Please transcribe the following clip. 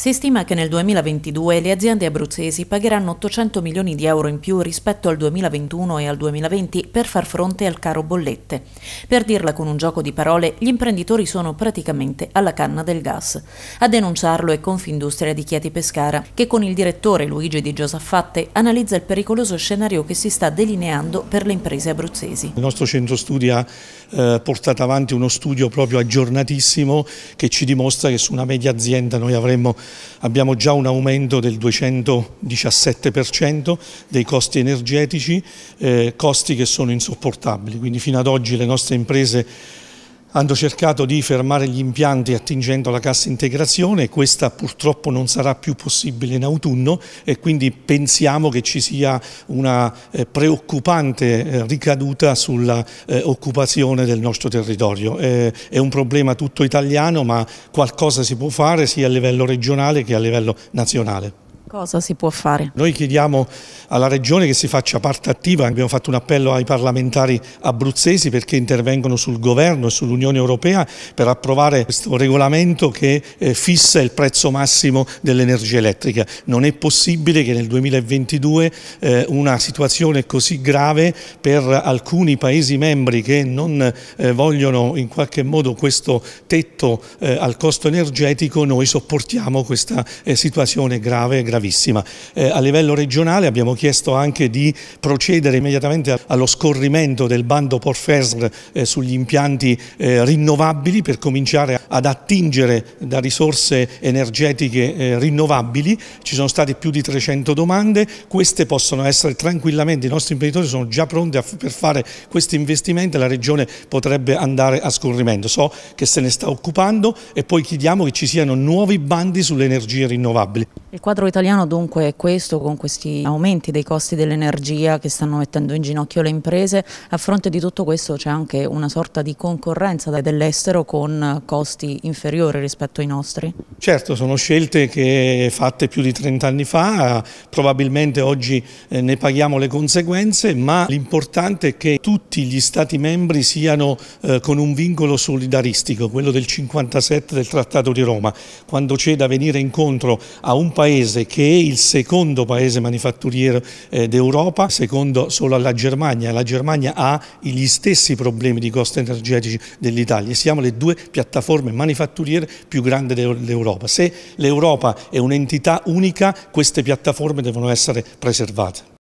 Si stima che nel 2022 le aziende abruzzesi pagheranno 800 milioni di euro in più rispetto al 2021 e al 2020 per far fronte al caro bollette. Per dirla con un gioco di parole, gli imprenditori sono praticamente alla canna del gas. A denunciarlo è Confindustria di Chieti Pescara, che con il direttore Luigi Di Giosaffatte analizza il pericoloso scenario che si sta delineando per le imprese abruzzesi. Il nostro centro studi ha eh, portato avanti uno studio proprio aggiornatissimo che ci dimostra che su una media azienda noi avremmo abbiamo già un aumento del 217% dei costi energetici, eh, costi che sono insopportabili, quindi fino ad oggi le nostre imprese hanno cercato di fermare gli impianti attingendo la cassa integrazione, questa purtroppo non sarà più possibile in autunno e quindi pensiamo che ci sia una eh, preoccupante eh, ricaduta sull'occupazione eh, del nostro territorio. è un problema tutto italiano ma qualcosa si può fare sia a livello regionale che a livello nazionale. Cosa si può fare? Noi chiediamo alla Regione che si faccia parte attiva, abbiamo fatto un appello ai parlamentari abruzzesi perché intervengono sul Governo e sull'Unione Europea per approvare questo regolamento che eh, fissa il prezzo massimo dell'energia elettrica. Non è possibile che nel 2022 eh, una situazione così grave per alcuni Paesi membri che non eh, vogliono in qualche modo questo tetto al costo energetico, noi sopportiamo questa situazione grave, gravissima gravissima. Eh, a livello regionale abbiamo chiesto anche di procedere immediatamente allo scorrimento del bando Porfesr eh, sugli impianti eh, rinnovabili per cominciare ad attingere da risorse energetiche eh, rinnovabili. Ci sono state più di 300 domande, queste possono essere tranquillamente, i nostri imprenditori sono già pronti a, per fare questi investimenti, la regione potrebbe andare a scorrimento. So che se ne sta occupando e poi chiediamo che ci siano nuovi bandi sulle energie rinnovabili. Il quadro italiano italiano dunque è questo con questi aumenti dei costi dell'energia che stanno mettendo in ginocchio le imprese. A fronte di tutto questo c'è anche una sorta di concorrenza dell'estero con costi inferiori rispetto ai nostri? Certo, sono scelte che fatte più di 30 anni fa, probabilmente oggi eh, ne paghiamo le conseguenze, ma l'importante è che tutti gli Stati membri siano eh, con un vincolo solidaristico, quello del 57 del Trattato di Roma, quando c'è da venire incontro a un paese che che è il secondo paese manifatturiero eh, d'Europa, secondo solo alla Germania. La Germania ha gli stessi problemi di costi energetici dell'Italia. Siamo le due piattaforme manifatturiere più grandi dell'Europa. Se l'Europa è un'entità unica, queste piattaforme devono essere preservate.